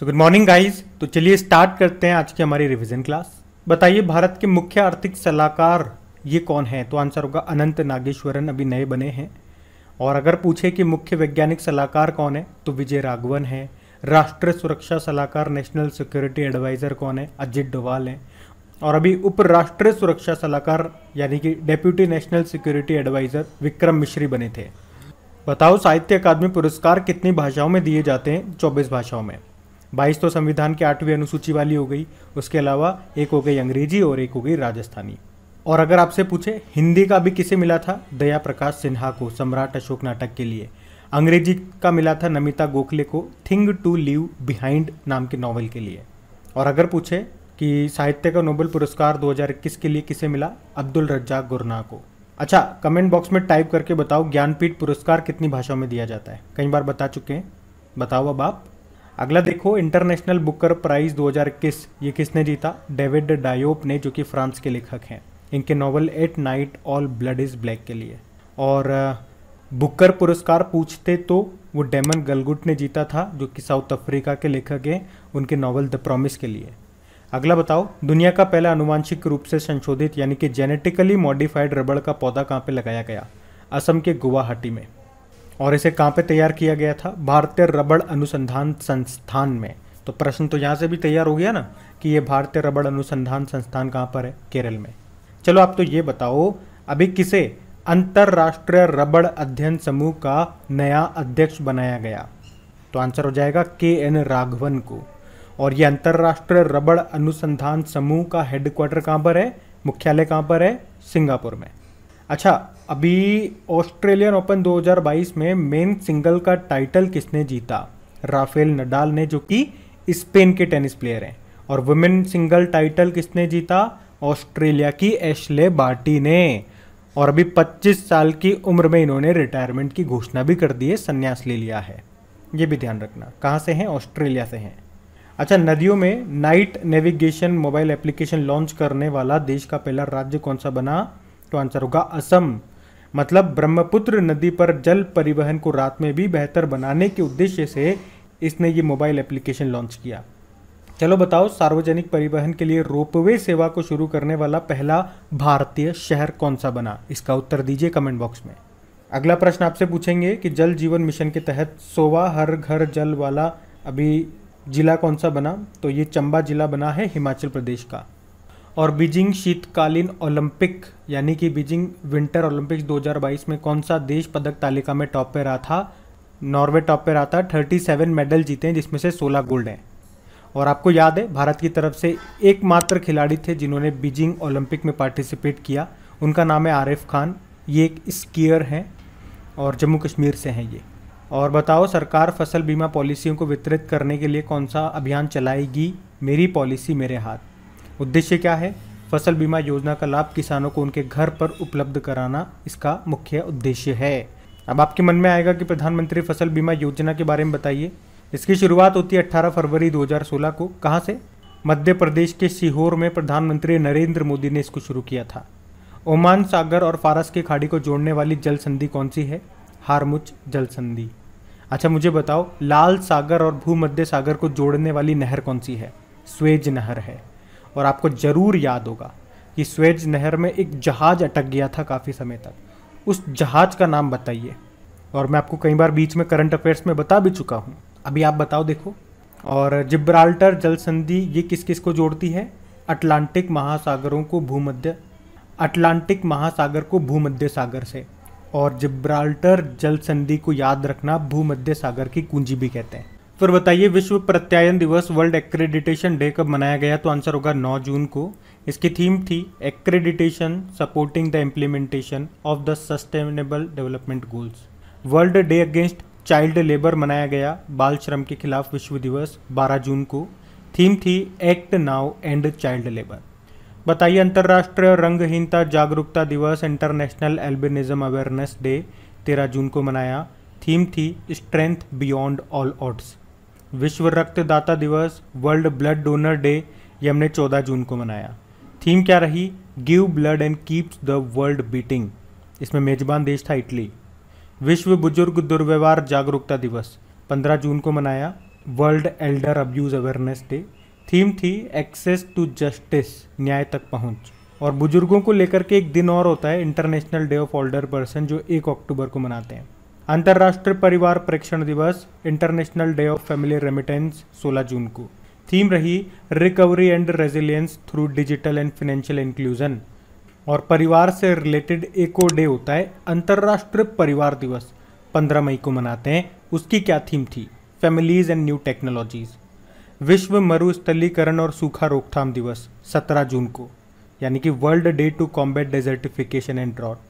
so good morning guys तो चलिए start करते हैं आज की हमारी रिवीजन क्लास बताइए भारत के मुख्य आर्थिक सलाहकार ये कौन है तो आंसर होगा अनंत नागेश्वरन अभी नए बने हैं और अगर पूछे कि मुख्य वैज्ञानिक सलाहकार कौन है तो विजय राघवन है राष्ट्रीय सुरक्षा सलाहकार नेशनल सिक्योरिटी एडवाइज़र कौन है अजित डोवाल हैं और अभी उपराष्ट्रीय सुरक्षा सलाहकार यानी कि deputy national security adviser Vikram Misri बने थे बताओ साहित्य अकादमी पुरस्कार कितनी भाषाओं में दिए जाते हैं चौबीस भाषाओं में बाईस तो संविधान के आठवीं अनुसूची वाली हो गई उसके अलावा एक हो गई अंग्रेजी और एक हो गई राजस्थानी और अगर आपसे पूछे हिंदी का भी किसे मिला था दया प्रकाश सिन्हा को सम्राट अशोक नाटक के लिए अंग्रेजी का मिला था नमिता गोखले को थिंग टू लिव बिहाइंड नाम के नॉवल के लिए और अगर पूछे कि साहित्य का नोबेल पुरस्कार 2021 के लिए किसे मिला अब्दुल रज्जा गुरना को अच्छा कमेंट बॉक्स में टाइप करके बताओ ज्ञानपीठ पुरस्कार कितनी भाषाओं में दिया जाता है कई बार बता चुके हैं बताओ अब आप अगला देखो इंटरनेशनल बुकर प्राइज 2021 ये किसने जीता डेविड डायोप ने जो कि फ्रांस के लेखक हैं इनके novel at night all blood is black के लिए और बुकर पुरस्कार पूछते तो वो डेमन गलगुट ने जीता था जो कि साउथ अफ्रीका के लेखक हैं उनके नॉवल द प्रॉमिस के लिए अगला बताओ दुनिया का पहला अनुवांशिक रूप से संशोधित यानी कि जेनेटिकली मॉडिफाइड रबड़ का पौधा कहाँ पे लगाया गया असम के गुवाहाटी में और इसे कहाँ पे तैयार किया गया था भारतीय रबड़ अनुसंधान संस्थान में तो प्रश्न तो यहाँ से भी तैयार हो गया ना कि ये भारतीय रबड़ अनुसंधान संस्थान कहाँ पर है केरल में चलो आप तो ये बताओ अभी किसे अंतर्राष्ट्रीय रबड़ अध्ययन समूह का नया अध्यक्ष बनाया गया तो आंसर हो जाएगा के एन राघवन को और ये अंतर्राष्ट्रीय रबड़ अनुसंधान समूह का हेडक्वार्टर कहाँ पर है मुख्यालय कहाँ पर है सिंगापुर में अच्छा अभी ऑस्ट्रेलियन ओपन 2022 में मेन सिंगल का टाइटल किसने जीता राफेल नडाल ने जो कि स्पेन के टेनिस प्लेयर हैं और वुमेन सिंगल टाइटल किसने जीता ऑस्ट्रेलिया की एशले बार्टी ने और अभी 25 साल की उम्र में इन्होंने रिटायरमेंट की घोषणा भी कर दी है संन्यास ले लिया है ये भी ध्यान रखना कहाँ से हैं ऑस्ट्रेलिया से हैं अच्छा नदियों में night navigation mobile application launch करने वाला देश का पहला राज्य कौन सा बना तो आंसर होगा असम मतलब ब्रह्मपुत्र नदी पर जल परिवहन को रात में भी बेहतर बनाने के उद्देश्य से इसने ये मोबाइल एप्लीकेशन लॉन्च किया चलो बताओ सार्वजनिक परिवहन के लिए रोपवे सेवा को शुरू करने वाला पहला भारतीय शहर कौन सा बना इसका उत्तर दीजिए कमेंट बॉक्स में अगला प्रश्न आपसे पूछेंगे कि जल जीवन मिशन के तहत सोवा हर घर जल वाला अभी जिला कौन सा बना तो ये चंबा जिला बना है हिमाचल प्रदेश का और बीजिंग शीतकालीन ओलंपिक यानी कि बीजिंग विंटर ओलंपिक 2022 में कौन सा देश पदक तालिका में टॉप पे रहा था नॉर्वे टॉप पे रहा था 37 मेडल जीते हैं जिसमें से 16 गोल्ड हैं और आपको याद है भारत की तरफ से एकमात्र खिलाड़ी थे जिन्होंने बीजिंग ओलंपिक में पार्टिसिपेट किया उनका नाम है आरिफ खान ये एक स्कीयर हैं और जम्मू कश्मीर से हैं ये और बताओ सरकार फसल बीमा पॉलिसियों को वितरित करने के लिए कौन सा अभियान चलाएगी मेरी पॉलिसी मेरे हाथ उद्देश्य क्या है फसल बीमा योजना का लाभ किसानों को उनके घर पर उपलब्ध कराना इसका मुख्य उद्देश्य है अब आपके मन में आएगा कि प्रधानमंत्री फसल बीमा योजना के बारे में बताइए इसकी शुरुआत होती है 18 फरवरी 2016 को कहाँ से मध्य प्रदेश के सीहोर में प्रधानमंत्री नरेंद्र मोदी ने इसको शुरू किया था ओमान सागर और फारस की खाड़ी को जोड़ने वाली जल संधि कौन सी है हारमुच जल संधि अच्छा मुझे बताओ लाल सागर और भूमध्य सागर को जोड़ने वाली नहर कौन सी है स्वेज नहर है और आपको ज़रूर याद होगा कि स्वेज नहर में एक जहाज़ अटक गया था काफ़ी समय तक उस जहाज़ का नाम बताइए और मैं आपको कई बार बीच में करंट अफेयर्स में बता भी चुका हूँ अभी आप बताओ देखो और जिब्राल्टर जल संधि ये किस किस को जोड़ती है अटलांटिक महासागरों को भूमध्य अटलांटिक महासागर को भूमध्य सागर से और जिब्राल्टर जल संधि को याद रखना भूमध्य सागर की कुंजी भी कहते हैं फिर बताइए विश्व प्रत्यायन दिवस वर्ल्ड एक्रेडिटेशन डे कब मनाया गया तो आंसर होगा 9 जून को इसकी थीम थी accreditation supporting the implementation of the sustainable development goals world day against child labour मनाया गया बाल श्रम के खिलाफ विश्व दिवस 12 जून को थीम थी act now end child labour बताइए अंतर्राष्ट्रीय रंगहीनता जागरूकता दिवस इंटरनेशनल एल्बिनिज्म अवेयरनेस डे तेरह जून को मनाया थीम थी स्ट्रेंथ बियॉन्ड ऑल ऑड्स विश्व रक्तदाता दिवस वर्ल्ड ब्लड डोनर डे ये हमने 14 जून को मनाया थीम क्या रही give blood and keeps the world beating इसमें मेजबान देश था इटली विश्व बुजुर्ग दुर्व्यवहार जागरूकता दिवस 15 जून को मनाया world elder abuse awareness day theme थी एक्सेस टू जस्टिस न्याय तक पहुंच और बुजुर्गों को लेकर के एक दिन और होता है international day of older person जो एक अक्टूबर को मनाते हैं अंतर्राष्ट्रीय परिवार परीक्षण दिवस international day of family remittance 16 जून को थीम रही recovery and resilience through digital and financial inclusion और परिवार से रिलेटेड एको डे होता है अंतर्राष्ट्रीय परिवार दिवस 15 मई को मनाते हैं उसकी क्या थीम थी फैमिलीज एंड न्यू टेक्नोलॉजीज विश्व मरुस्थलीकरण और सूखा रोकथाम दिवस 17 जून को यानी कि world day to combat desertification and drought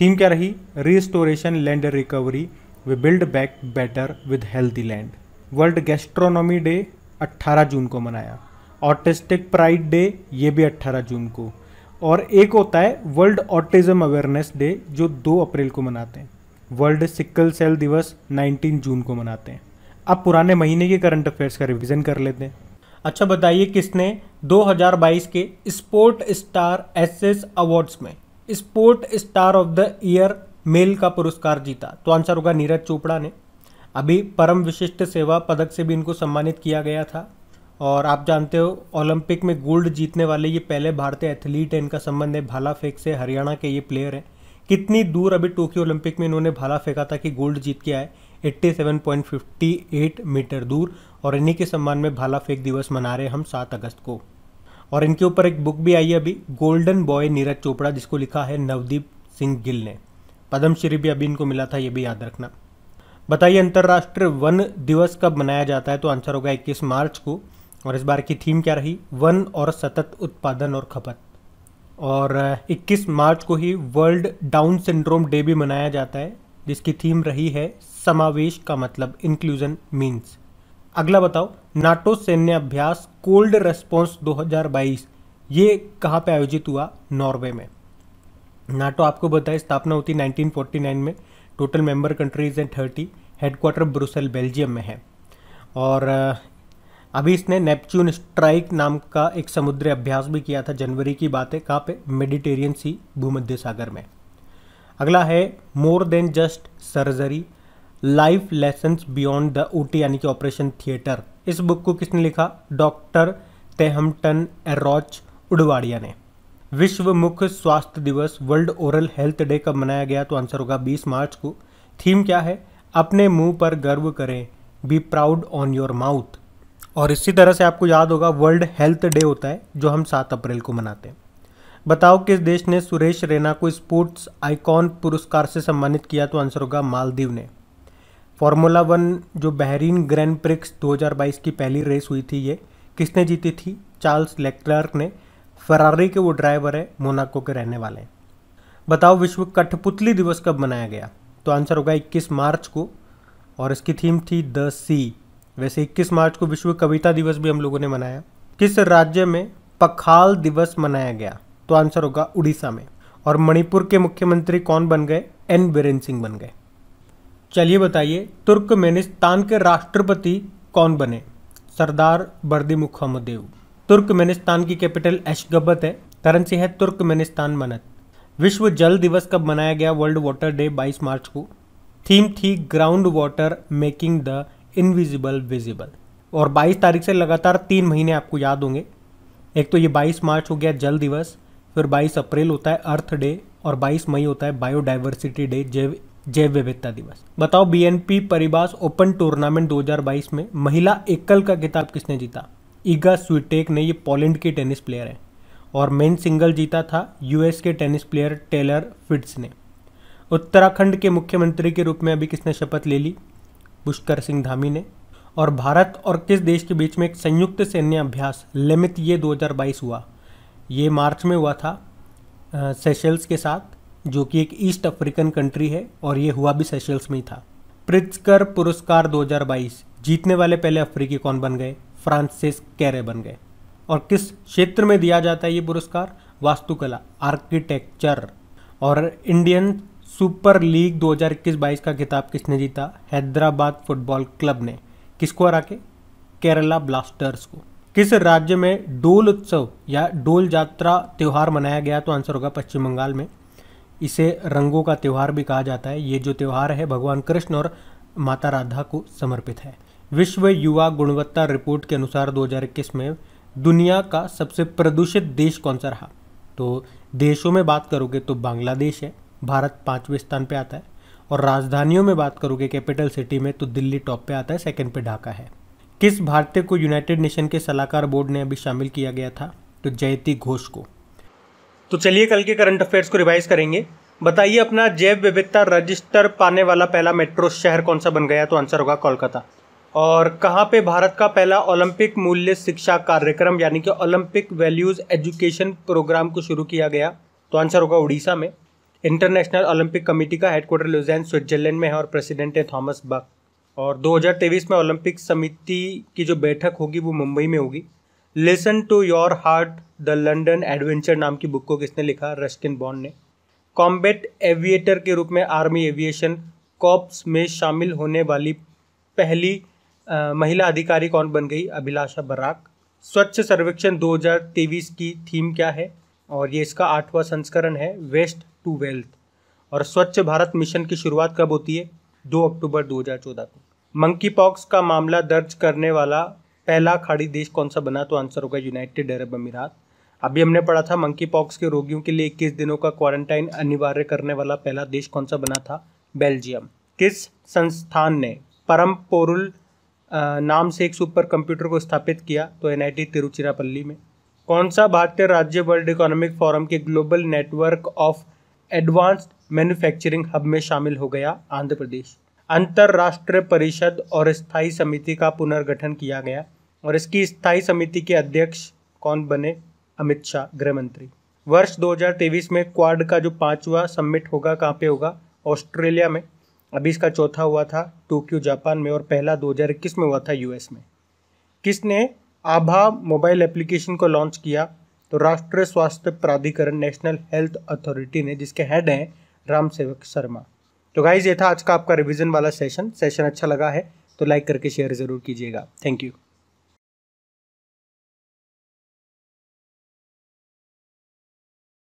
theme क्या रही restoration land recovery we build back better with healthy land world gastronomy day 18 जून को मनाया ऑटिस्टिक प्राइड डे ये भी 18 जून को और एक होता है वर्ल्ड ऑटिज्म अवेयरनेस डे जो 2 अप्रैल को मनाते हैं वर्ल्ड सिकल सेल दिवस 19 जून को मनाते हैं अब पुराने महीने के करंट अफेयर्स का रिविजन कर लेते हैं अच्छा बताइए किसने 2022 के स्पोर्ट स्टार एस अवार्ड्स में sport star of the year male का पुरस्कार जीता तो आंसर होगा नीरज चोपड़ा ने अभी परम विशिष्ट सेवा पदक से भी इनको सम्मानित किया गया था और आप जानते हो ओलंपिक में गोल्ड जीतने वाले ये पहले भारतीय एथलीट हैं इनका संबंध है भाला फेंक से हरियाणा के ये प्लेयर हैं कितनी दूर अभी टोक्यो ओलंपिक में इन्होंने भाला फेंका था कि गोल्ड जीत के आए 87.58 मीटर दूर और इन्हीं के सम्मान में भाला फेंक दिवस मना रहे हम सात अगस्त को और इनके ऊपर एक बुक भी आई है अभी गोल्डन बॉय नीरज चोपड़ा जिसको लिखा है नवदीप सिंह गिल ने पद्मश्री भी अभी इनको मिला था ये भी याद रखना बताइए अंतर्राष्ट्रीय वन दिवस कब मनाया जाता है तो आंसर होगा 21 मार्च को और इस बार की थीम क्या रही वन और सतत उत्पादन और खपत और 21 मार्च को ही वर्ल्ड डाउन सिंड्रोम डे भी मनाया जाता है जिसकी थीम रही है समावेश का मतलब इंक्लूजन मीन्स अगला बताओ नाटो सैन्य अभ्यास कोल्ड रेस्पॉन्स 2022 ये कहाँ पे आयोजित हुआ नॉर्वे में नाटो तो आपको बताए स्थापना होती 1949 में टोटल मेंबर कंट्रीज हैं थर्टी हेडक्वार्टर ब्रुसेल बेल्जियम में है और अभी इसने नेपच्यून स्ट्राइक नाम का एक समुद्री अभ्यास भी किया था जनवरी की बात है कहाँ पे मेडिटेरियन सी भूमध्य सागर में अगला है more than just surgery life lessons beyond the OT यानी कि ऑपरेशन थिएटर इस बुक को किसने लिखा डॉक्टर तेहमटन एरॉच उडवाड़िया ने विश्व मुख्य स्वास्थ्य दिवस वर्ल्ड ओरल हेल्थ डे कब मनाया गया तो आंसर होगा 20 मार्च को थीम क्या है अपने मुंह पर गर्व करें be proud on your mouth और इसी तरह से आपको याद होगा वर्ल्ड हेल्थ डे होता है जो हम सात अप्रैल को मनाते हैं बताओ किस देश ने सुरेश रैना को स्पोर्ट्स आइकॉन पुरस्कार से सम्मानित किया तो आंसर होगा मालदीव ने फार्मूला वन जो बहरीन ग्रैंड प्रिक्स 2022 की पहली रेस हुई थी ये किसने जीती थी चार्ल्स लेक्लर्क ने फरारी के वो ड्राइवर है मोनाको के रहने वाले हैं बताओ विश्व कठपुतली दिवस कब मनाया गया तो आंसर होगा 21 मार्च को और इसकी थीम थी द सी वैसे 21 मार्च को विश्व कविता दिवस भी हम लोगों ने मनाया किस राज्य में पखाल दिवस मनाया गया तो आंसर होगा उड़ीसा में और मणिपुर के मुख्यमंत्री कौन बन गए एन बीरेन सिंह बन गए चलिए बताइए तुर्कमेनिस्तान के राष्ट्रपति कौन बने सरदार बर्दी मुखमदेव तुर्कमेनिस्तान की कैपिटल एशगबत है करेंसी है तुर्कमेनिस्तान मनत विश्व जल दिवस कब मनाया गया वर्ल्ड वाटर डे 22 मार्च को थीम थी ground water making the invisible visible और 22 तारीख से लगातार तीन महीने आपको याद होंगे एक तो ये 22 मार्च हो गया जल दिवस फिर 22 अप्रैल होता है अर्थ डे और 22 मई होता है बायोडाइवर्सिटी डे जैव जैव विविधता दिवस बताओ बीएनपी परिवास ओपन टूर्नामेंट 2022 में महिला एकल का खिताब किसने जीता ईगा स्वीटेक ने ये पोलैंड की टेनिस प्लेयर है और मेन सिंगल जीता था यूएस के टेनिस प्लेयर टेलर फिट्स ने उत्तराखंड के मुख्यमंत्री के रूप में अभी किसने शपथ ले ली पुष्कर सिंह धामी ने और भारत और किस देश के बीच में एक संयुक्त सैन्य अभ्यास लेमित ये 2022 हुआ ये मार्च में हुआ था सेशल्स के साथ जो कि एक ईस्ट अफ्रीकन कंट्री है और ये हुआ भी सेशल्स में ही था प्रित्सकर पुरस्कार 2022 जीतने वाले पहले अफ्रीकी कौन बन गए फ्रांसिस कैरे बन गए और किस क्षेत्र में दिया जाता है ये पुरस्कार वास्तुकला आर्किटेक्चर और इंडियन सुपर लीग 2021-22 का खिताब किसने जीता हैदराबाद फुटबॉल क्लब ने किसको हरा के केरला ब्लास्टर्स को किस राज्य में डोल उत्सव या डोल यात्रा त्यौहार मनाया गया तो आंसर होगा पश्चिम बंगाल में इसे रंगों का त्यौहार भी कहा जाता है ये जो त्यौहार है भगवान कृष्ण और माता राधा को समर्पित है विश्व युवा गुणवत्ता रिपोर्ट के अनुसार 2021 में दुनिया का सबसे प्रदूषित देश कौन सा रहा तो देशों में बात करोगे तो बांग्लादेश है भारत पाँचवें स्थान पर आता है और राजधानियों में बात करोगे कैपिटल सिटी में तो दिल्ली टॉप पे आता है सेकंड पे ढाका है किस भारतीय को यूनाइटेड नेशन के सलाहकार बोर्ड ने अभी शामिल किया गया था तो जयती घोष को तो चलिए कल के करंट अफेयर्स को रिवाइज करेंगे बताइए अपना जैव विविधता रजिस्टर पाने वाला पहला मेट्रो शहर कौन सा बन गया तो आंसर होगा कोलकाता और कहाँ पे भारत का पहला ओलंपिक मूल्य शिक्षा कार्यक्रम यानी कि ओलंपिक वैल्यूज़ एजुकेशन प्रोग्राम को शुरू किया गया तो आंसर होगा उड़ीसा में इंटरनेशनल ओलंपिक कमेटी का हेडक्वार्टर लुजैन स्विट्जरलैंड में है और प्रेसिडेंट है थॉमस बक और 2023 में ओलंपिक समिति की जो बैठक होगी वो मुंबई में होगी listen to your heart the London adventure नाम की बुक को किसने लिखा रस्किन बॉन्ड ने कॉम्बेट एविएटर के रूप में आर्मी एविएशन कॉप्स में शामिल होने वाली पहली आ, महिला अधिकारी कौन बन गई अभिलाषा बराक स्वच्छ सर्वेक्षण 2023 की थीम क्या है और ये इसका आठवां संस्करण है वेस्ट टू वेल्थ और स्वच्छ भारत मिशन की शुरुआत कब होती है 2 अक्टूबर 2014 को मंकी पॉक्स का मामला दर्ज करने वाला पहला खाड़ी देश कौन सा बना तो आंसर होगा यूनाइटेड अरब अमीरात अभी हमने पढ़ा था मंकी पॉक्स के रोगियों के लिए इक्कीस दिनों का क्वारंटाइन अनिवार्य करने वाला पहला देश कौन सा बना था बेल्जियम किस संस्थान ने परम पोरुल नाम से एक सुपर कंप्यूटर को स्थापित किया तो एन तिरुचिरापल्ली में कौन सा भारतीय राज्य वर्ल्ड इकोनॉमिक फोरम के Global Network of Advanced Manufacturing Hub में शामिल हो गया आंध्र प्रदेश अंतर्राष्ट्रीय परिषद और स्थायी समिति का पुनर्गठन किया गया और इसकी स्थायी समिति के अध्यक्ष कौन बने अमित शाह गृह मंत्री वर्ष 2023 में क्वाड का जो पांचवा सम्मिट होगा कहाँ पे होगा ऑस्ट्रेलिया में अभी इसका चौथा हुआ था टोक्यो जापान में और पहला 2021 में हुआ था यूएस में किसने आभा मोबाइल एप्लीकेशन को लॉन्च किया तो राष्ट्रीय स्वास्थ्य प्राधिकरण नेशनल हेल्थ अथॉरिटी ने जिसके हेड हैं राम सेवक शर्मा तो गाइज ये था आज का आपका रिविजन वाला सेशन सेशन अच्छा लगा है तो लाइक करके शेयर ज़रूर कीजिएगा थैंक यू